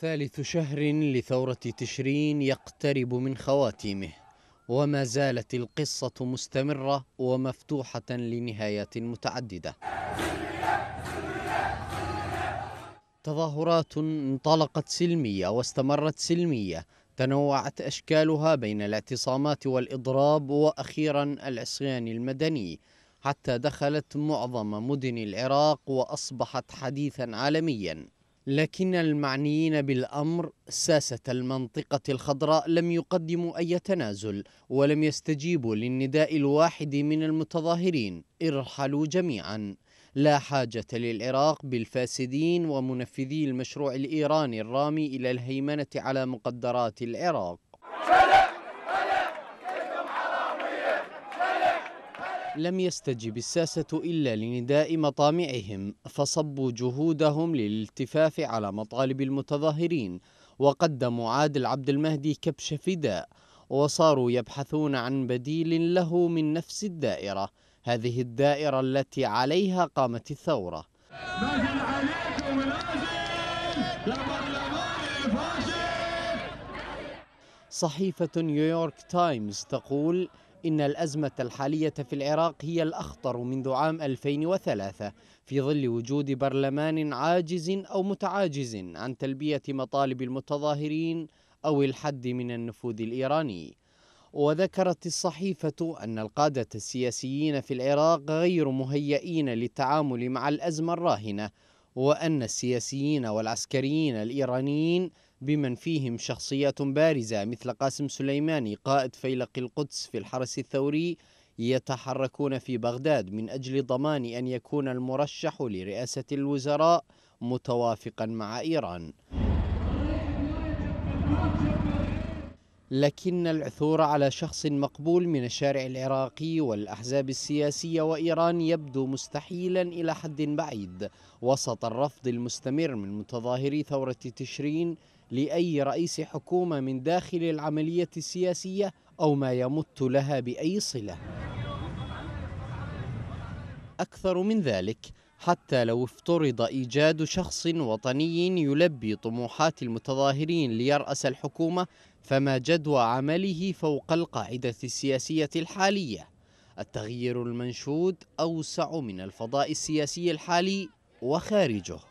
ثالث شهر لثورة تشرين يقترب من خواتيمه وما زالت القصة مستمرة ومفتوحة لنهايات متعددة تظاهرات انطلقت سلمية واستمرت سلمية تنوعت أشكالها بين الاعتصامات والإضراب وأخيرا العصيان المدني حتى دخلت معظم مدن العراق وأصبحت حديثا عالميا لكن المعنيين بالأمر ساسة المنطقة الخضراء لم يقدموا أي تنازل ولم يستجيبوا للنداء الواحد من المتظاهرين ارحلوا جميعا لا حاجة للعراق بالفاسدين ومنفذي المشروع الإيراني الرامي إلى الهيمنة على مقدرات العراق لم يستجب الساسة إلا لنداء مطامعهم فصبوا جهودهم للالتفاف على مطالب المتظاهرين وقدموا عادل عبد المهدي كبش فداء وصاروا يبحثون عن بديل له من نفس الدائرة هذه الدائرة التي عليها قامت الثورة صحيفة نيويورك تايمز تقول إن الأزمة الحالية في العراق هي الأخطر منذ عام 2003 في ظل وجود برلمان عاجز أو متعاجز عن تلبية مطالب المتظاهرين أو الحد من النفوذ الإيراني وذكرت الصحيفة أن القادة السياسيين في العراق غير مهيئين للتعامل مع الأزمة الراهنة وأن السياسيين والعسكريين الإيرانيين بمن فيهم شخصيات بارزة مثل قاسم سليماني قائد فيلق القدس في الحرس الثوري يتحركون في بغداد من أجل ضمان أن يكون المرشح لرئاسة الوزراء متوافقا مع إيران لكن العثور على شخص مقبول من الشارع العراقي والأحزاب السياسية وإيران يبدو مستحيلا إلى حد بعيد وسط الرفض المستمر من متظاهري ثورة تشرين لأي رئيس حكومة من داخل العملية السياسية أو ما يمت لها بأي صلة أكثر من ذلك حتى لو افترض إيجاد شخص وطني يلبي طموحات المتظاهرين ليرأس الحكومة فما جدوى عمله فوق القاعدة السياسية الحالية التغيير المنشود أوسع من الفضاء السياسي الحالي وخارجه